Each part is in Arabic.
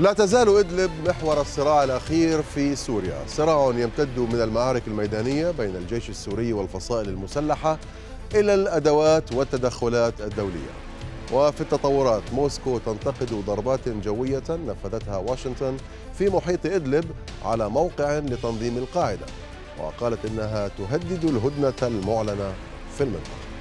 لا تزال إدلب محور الصراع الأخير في سوريا صراع يمتد من المعارك الميدانية بين الجيش السوري والفصائل المسلحة إلى الأدوات والتدخلات الدولية وفي التطورات موسكو تنتقد ضربات جوية نفذتها واشنطن في محيط إدلب على موقع لتنظيم القاعدة وقالت إنها تهدد الهدنة المعلنة في المنطقة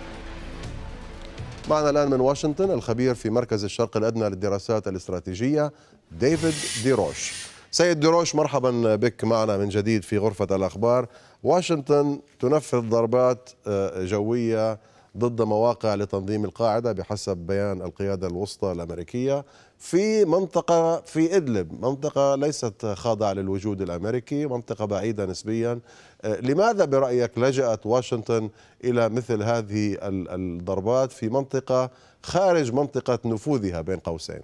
معنا الآن من واشنطن الخبير في مركز الشرق الأدنى للدراسات الاستراتيجية ديفيد ديروش سيد ديروش مرحبا بك معنا من جديد في غرفة الأخبار واشنطن تنفذ ضربات آه، جوية ضد مواقع لتنظيم القاعدة بحسب بيان القيادة الوسطى الأمريكية في منطقة في إدلب منطقة ليست خاضعة للوجود الأمريكي منطقة بعيدة نسبيا آه، لماذا برأيك لجأت واشنطن إلى مثل هذه الضربات في منطقة خارج منطقة نفوذها بين قوسين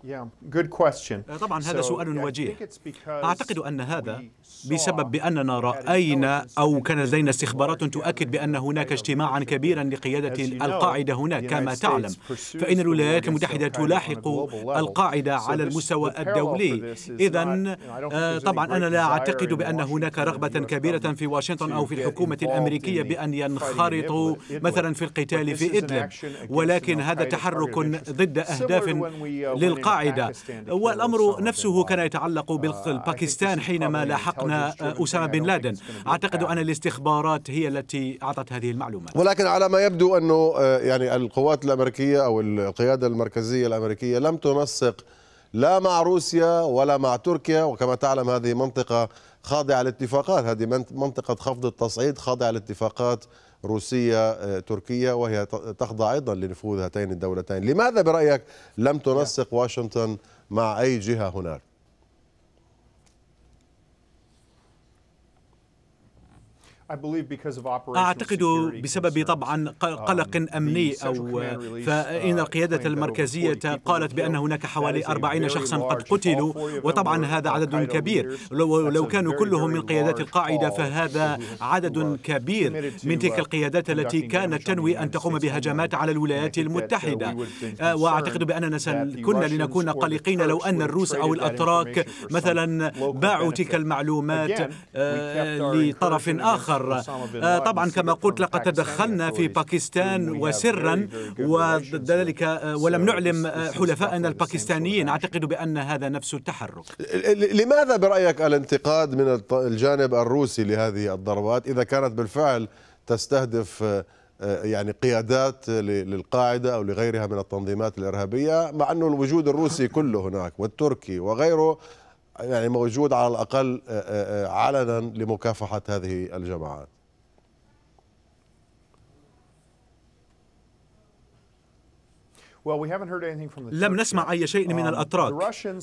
Uh, طبعا هذا سؤال وجيه أعتقد أن هذا بسبب بأننا رأينا أو كان لدينا استخبارات تؤكد بأن هناك اجتماعا كبيرا لقيادة القاعدة هناك كما تعلم فإن الولايات المتحدة تلاحق القاعدة على المستوى الدولي إذا طبعا أنا لا أعتقد بأن هناك رغبة كبيرة في واشنطن أو في الحكومة الأمريكية بأن ينخرطوا مثلا في القتال في إدلب ولكن هذا تحرك ضد أهداف للقاعدة القاعدة والأمر نفسه كان يتعلق uh, باكستان حينما لاحقنا أسامة بن لادن أعتقد أن الاستخبارات هي التي أعطت هذه المعلومات ولكن على ما يبدو أنه آه، يعني القوات الأمريكية أو القيادة المركزية الأمريكية لم تنسق لا مع روسيا ولا مع تركيا وكما تعلم هذه منطقة خاضعة لاتفاقات هذه منطقة خفض التصعيد خاضعة لاتفاقات روسية آه، تركية وهي تخضع أيضا لنفوذ هاتين الدولتين لماذا برأيك لم تنسق واشنطن مع أي جهة هناك أعتقد بسبب طبعا um, قلق أمني أو فإن uh, القيادة المركزية قالت بأن هناك حوالي 40 شخصا قد قتلوا وطبعا هذا عدد كبير لو, لو كانوا كلهم من قيادات القاعدة فهذا عدد كبير من تلك uh, القيادات التي كانت تنوي أن تقوم بهجمات على الولايات المتحدة آه، وأعتقد بأننا كنا لنكون قلقين لو أن الروس أو الأتراك مثلا باعوا تلك المعلومات لطرف آخر آه، الآخر آه، طبعا كما قلت لقد تدخلنا في باكستان وسرا وذلك آه، ولم نعلم آه، حلفائنا الباكستانيين أعتقد بأن هذا نفس التحرك لماذا برأيك الانتقاد من الجانب الروسي لهذه الضربات إذا كانت بالفعل تستهدف يعني قيادات للقاعدة أو لغيرها من التنظيمات الإرهابية مع أنه الوجود الروسي كله هناك والتركي وغيره يعني موجود على الأقل آه، آه، آه، علنا لمكافحة هذه الجماعات لم نسمع أي شيء من um, الأتراك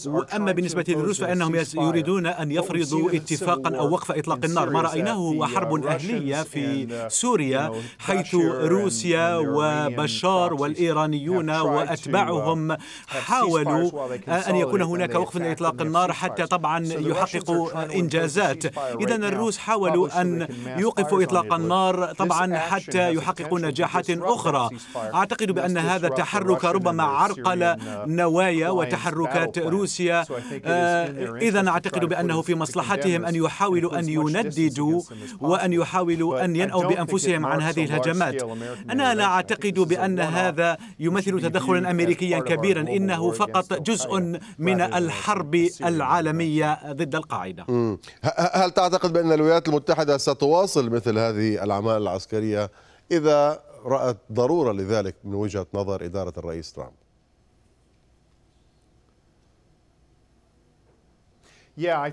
وأما بالنسبة للروس فإنهم يريدون أن يفرضوا اتفاقا أو وقف إطلاق النار ما رأيناه هو uh, حرب أهلية في uh, سوريا حيث روسيا وبشار والإيرانيون وأتباعهم uh, حاولوا أن يكون هناك وقف لإطلاق النار حتى طبعا يحققوا إنجازات إذا الروس حاولوا أن يوقفوا إطلاق النار طبعا حتى يحققوا نجاحات أخرى أعتقد بأن هذا التحرك ربما uh, عرقل uh, نوايا وتحركات روسيا آه، إذا أعتقد بأنه في مصلحتهم أن يحاولوا أن ينددوا وأن يحاولوا أن ينأوا بأنفسهم عن هذه الهجمات أنا لا أعتقد بأن هذا يمثل تدخلا أمريكيا كبيرا إنه فقط جزء من الحرب العالمية ضد القاعدة هل تعتقد بأن الولايات المتحدة ستواصل مثل هذه الأعمال العسكرية إذا رأت ضرورة لذلك من وجهة نظر إدارة الرئيس ترامب نعم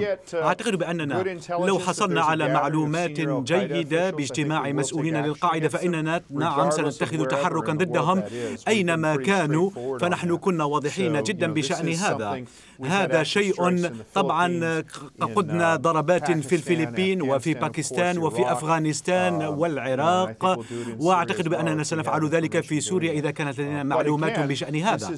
uh, أعتقد بأننا لو حصلنا على معلومات جيدة باجتماع مسؤولين للقاعدة فإننا نعم سنتخذ تحركا ضدهم أينما كانوا فنحن كنا واضحين جدا بشأن هذا هذا شيء طبعا قدنا uh, ضربات في الفلبين وفي باكستان وفي أفغانستان um, والعراق وأعتقد بأننا سنفعل ذلك في سوريا إذا كانت لدينا معلومات بشأن هذا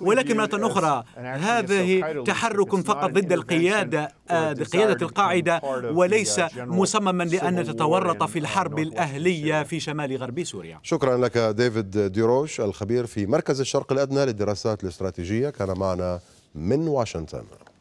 ولكن مرة أخرى هذه تحرك فقط ضد القيادة بقيادة آه، القاعدة وليس uh, مصمما لأن تتورط في الحرب الأهلية في شمال غرب سوريا شكرا لك ديفيد ديروش الخبير في مركز الشرق الأدنى للدراسات الاستراتيجية كان معنا من واشنطن